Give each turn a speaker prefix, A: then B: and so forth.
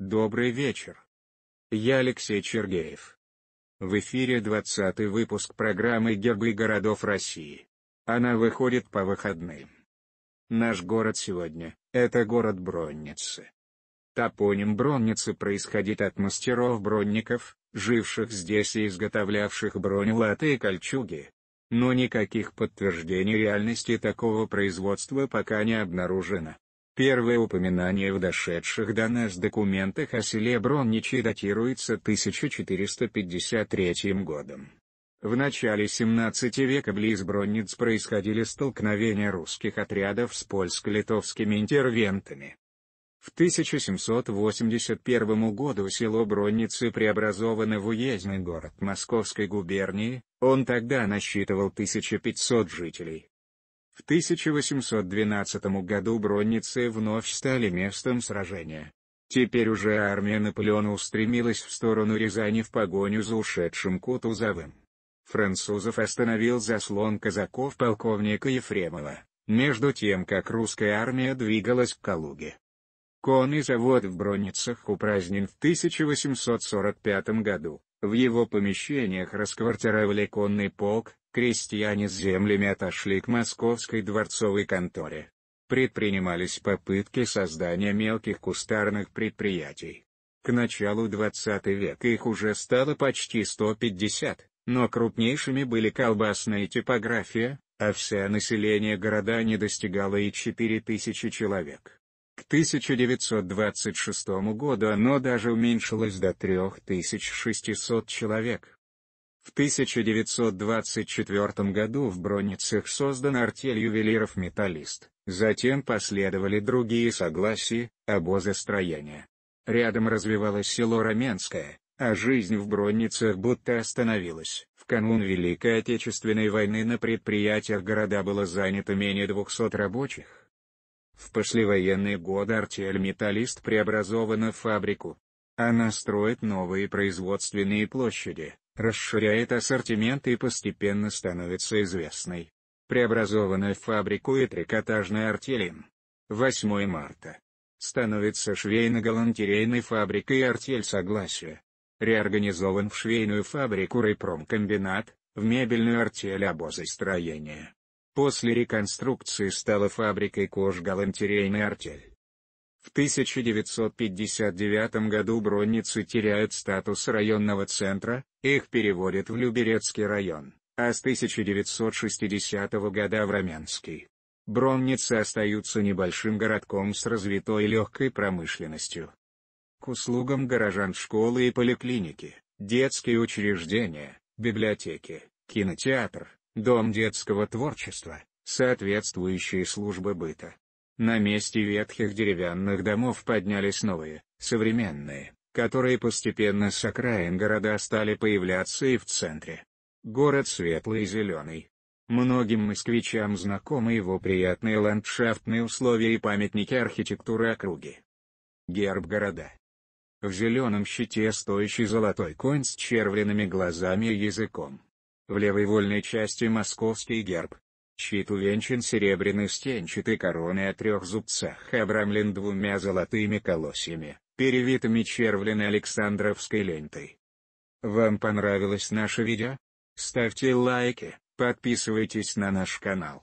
A: Добрый вечер. Я Алексей Чергеев. В эфире 20 выпуск программы «Гербы городов России». Она выходит по выходным. Наш город сегодня – это город Бронницы. Топоним Бронницы происходит от мастеров-бронников, живших здесь и изготовлявших бронелаты и кольчуги. Но никаких подтверждений реальности такого производства пока не обнаружено. Первое упоминание в дошедших до нас документах о селе Бронничи датируется 1453 годом. В начале 17 века близ Бронниц происходили столкновения русских отрядов с польско-литовскими интервентами. В 1781 году село Бронницы преобразовано в уездный город Московской губернии, он тогда насчитывал 1500 жителей. В 1812 году Бронницы вновь стали местом сражения. Теперь уже армия Наполеона устремилась в сторону Рязани в погоню за ушедшим Кутузовым. Французов остановил заслон казаков полковника Ефремова, между тем как русская армия двигалась к Калуге. Конный завод в Бронницах упразднен в 1845 году. В его помещениях расквартировали конный полк, крестьяне с землями отошли к московской дворцовой конторе. Предпринимались попытки создания мелких кустарных предприятий. К началу 20 века их уже стало почти 150, но крупнейшими были колбасная типография, а все население города не достигало и 4000 человек. К 1926 году оно даже уменьшилось до 3600 человек. В 1924 году в Броницах создан артель ювелиров-металлист, затем последовали другие согласия, обозы строения. Рядом развивалось село Раменское, а жизнь в Бронницах будто остановилась. В канун Великой Отечественной войны на предприятиях города было занято менее 200 рабочих. В послевоенные годы артель «Металлист» преобразована в фабрику. Она строит новые производственные площади, расширяет ассортимент и постепенно становится известной. Преобразованная в фабрику и трикотажная артелин. 8 марта. Становится швейно-галантерейной фабрикой артель согласия. Реорганизован в швейную фабрику райпромкомбинат, в мебельную артель обозостроения. После реконструкции стала фабрикой кож галантерейный артель. В 1959 году Бронницы теряют статус районного центра, их переводят в Люберецкий район, а с 1960 года в Раменский. Бронницы остаются небольшим городком с развитой легкой промышленностью. К услугам горожан школы и поликлиники, детские учреждения, библиотеки, кинотеатр, Дом детского творчества, соответствующие службы быта. На месте ветхих деревянных домов поднялись новые, современные, которые постепенно с окраин города стали появляться и в центре. Город светлый и зеленый. Многим москвичам знакомы его приятные ландшафтные условия и памятники архитектуры округи. Герб города. В зеленом щите стоящий золотой конь с червленными глазами и языком. В левой вольной части московский герб. Щит увенчан серебряной стенчатой короной о трех зубцах и обрамлен двумя золотыми колосьями, перевитыми червленой Александровской лентой. Вам понравилось наше видео? Ставьте лайки, подписывайтесь на наш канал.